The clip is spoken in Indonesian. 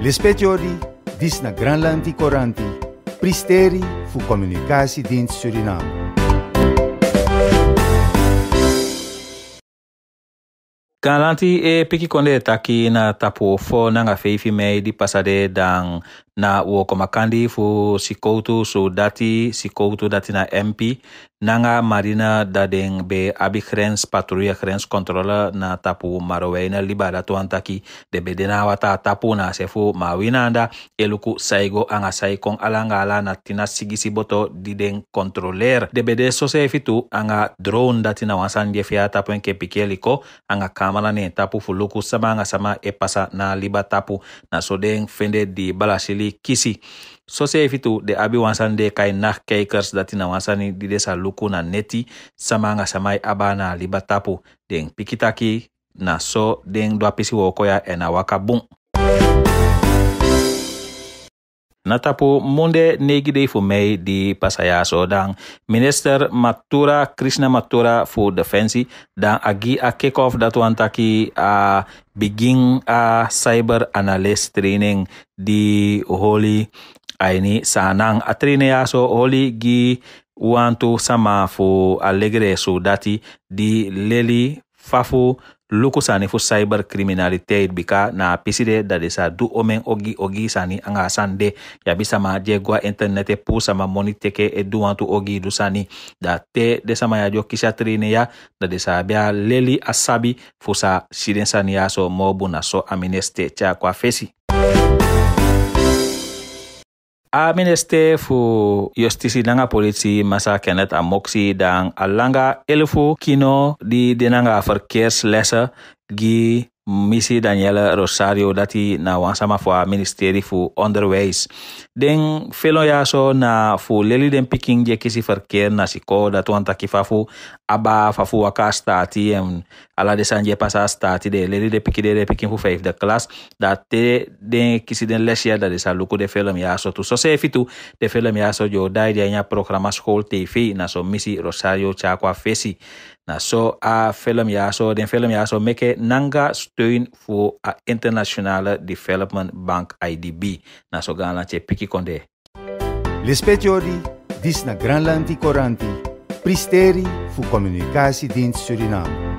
Lispetjori, disna Granlandi koranti, pristeri fu comunicatie din Suriname. Kan lanti e piki konde taki na tapu fo nanga feifi mei di pasade dan na wokomakandi fu sikoutu su dati sikoutu dati na mp nanga marina dadeng be abi grens patrouille grens controle na tapu maroweina liba datu antaki taki de be wata tapu na sefu mawina anda eluku saigo anga saikong alang ala na tina sigisi boto dideng kontroler de be de sose fitu anga drone dati na wansan die tapu nke pike liko anga kamala ne tapu fuluku luku sama anga sama e na liba tapu na so fende di balasili abi kisi soseyefitu de abi wansani de kai kakers dati na wansani dide sa luku na neti sama nga samai aba na liba tapu den pikitaki na so den dwapisi wokoya e na waka bun na tapu munde negide fu mei di so dan minister Matura Krishna Matura fu defensi dan agi a off datu antaki a begin a cyber analyst training di Holy aini sanang a training aso holy gi wantu sama fu allegre so dati di leli fafu loko sani fu cyber criminalitet bika na piside dade sa du omen ogi ogi sani anga sande yabi sama je gua internet e pu sama moni teke e du wantu ogi du sani da te de sama ya jo kisha trine ya dade sa bia leli asabi fu sa siden sani ya so mobu na so amineste cha kwa fesi A minister fu justisi nanga polisi masa Kenneth Amoksi dan alanga elfu kino di denanga lesa gi Misi Daniela Rosario dati na wansama fua ministeri fu onderwijs. Den felo ya so na fu leli den pikin je kisi verkeer na siko dat wanta kifa fu aba fafu fu waka stati en ala de sanje pasa stati de leli de pikin de de pikin fu de klas dat de den kisi den lesia ya dat is luku de film ya so tu. So se fitu de film ya so jo dai de anya programma school TV na so Missy Rosario chakwa fesi. så a film så den film jag så mycket nanga stöd för internationella development bank IDB. Na så galan che piki konde. Lespetiodi, dis na Granlandi Coranti, pristeri fu kommunikasi din Suriname.